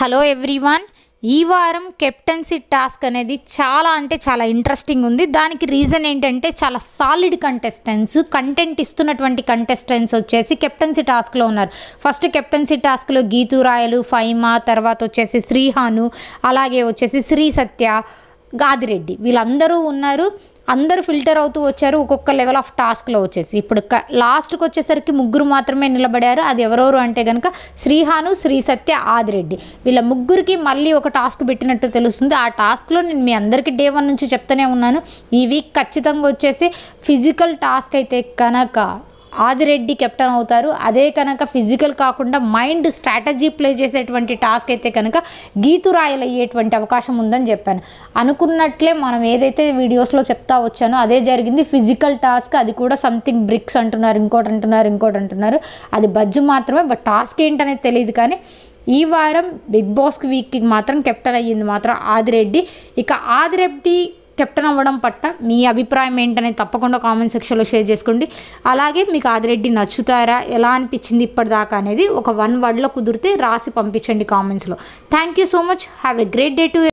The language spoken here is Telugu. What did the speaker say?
హలో ఎవ్రీవన్ ఈ వారం కెప్టెన్సీ టాస్క్ అనేది చాలా అంటే చాలా ఇంట్రెస్టింగ్ ఉంది దానికి రీజన్ ఏంటంటే చాలా సాలిడ్ కంటెస్టెంట్స్ కంటెంట్ ఇస్తున్నటువంటి కంటెస్టెంట్స్ వచ్చేసి కెప్టెన్సీ టాస్క్లో ఉన్నారు ఫస్ట్ కెప్టెన్సీ టాస్క్లో గీతురాయలు రాయలు ఫైమా తర్వాత వచ్చేసి శ్రీహాను అలాగే వచ్చేసి శ్రీ సత్య గాదిరెడ్డి వీళ్ళందరూ ఉన్నారు అందరూ ఫిల్టర్ అవుతూ వచ్చారు ఒక్కొక్క లెవెల్ ఆఫ్ టాస్క్లో వచ్చేసి ఇప్పుడు క లాస్ట్కి వచ్చేసరికి ముగ్గురు మాత్రమే నిలబడారు అది ఎవరెవరు అంటే కనుక శ్రీహాను శ్రీ సత్య ఆదిరెడ్డి వీళ్ళ ముగ్గురికి మళ్ళీ ఒక టాస్క్ పెట్టినట్టు తెలుస్తుంది ఆ టాస్క్లో నేను మీ అందరికీ డే వన్ నుంచి చెప్తూనే ఉన్నాను ఈ వీక్ ఖచ్చితంగా వచ్చేసి ఫిజికల్ టాస్క్ అయితే కనుక ఆదిరెడ్డి కెప్టెన్ అవుతారు అదే కనుక ఫిజికల్ కాకుండా మైండ్ స్ట్రాటజీ ప్లే చేసేటువంటి టాస్క్ అయితే కనుక గీతురాయలు అయ్యేటువంటి అవకాశం ఉందని చెప్పాను అనుకున్నట్లే మనం ఏదైతే వీడియోస్లో చెప్తా వచ్చానో అదే జరిగింది ఫిజికల్ టాస్క్ అది కూడా సంథింగ్ బ్రిక్స్ అంటున్నారు ఇంకోటి అంటున్నారు ఇంకోటి అంటున్నారు అది బజ్జు మాత్రమే బట్ టాస్క్ ఏంటనేది తెలియదు కానీ ఈ వారం బిగ్ బాస్ వీక్కి మాత్రం కెప్టెన్ అయ్యింది మాత్రం ఆదిరెడ్డి ఇక ఆదిరెడ్డి కెప్టెన్ అవ్వడం పట్ల మీ అభిప్రాయం ఏంటనే తప్పకుండా కామెంట్ సెక్షన్లో షేర్ చేసుకోండి అలాగే మీకు ఆదిరెడ్డి నచ్చుతారా ఎలా అనిపించింది ఇప్పటిదాకా అనేది ఒక వన్ వర్డ్లో కుదిరితే రాసి పంపించండి కామెంట్స్లో thank you so much have a great day to